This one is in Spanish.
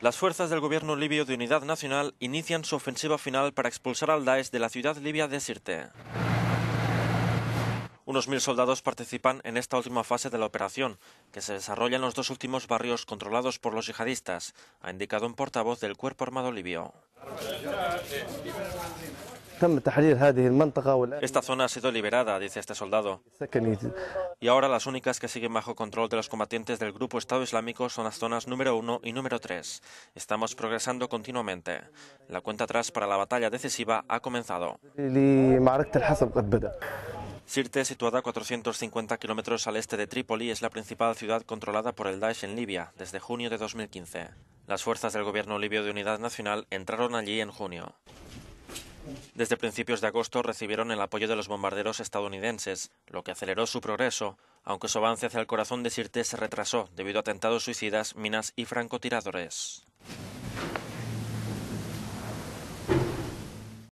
Las fuerzas del gobierno libio de Unidad Nacional inician su ofensiva final para expulsar al Daesh de la ciudad libia de Sirte. Unos mil soldados participan en esta última fase de la operación, que se desarrolla en los dos últimos barrios controlados por los yihadistas, ha indicado un portavoz del Cuerpo Armado Libio. Esta zona ha sido liberada, dice este soldado. Y ahora las únicas que siguen bajo control de los combatientes del grupo Estado Islámico son las zonas número 1 y número 3. Estamos progresando continuamente. La cuenta atrás para la batalla decisiva ha comenzado. Sirte, situada a 450 kilómetros al este de Trípoli, es la principal ciudad controlada por el Daesh en Libia desde junio de 2015. Las fuerzas del gobierno libio de Unidad Nacional entraron allí en junio. Desde principios de agosto recibieron el apoyo de los bombarderos estadounidenses, lo que aceleró su progreso, aunque su avance hacia el corazón de Sirte se retrasó debido a atentados suicidas, minas y francotiradores.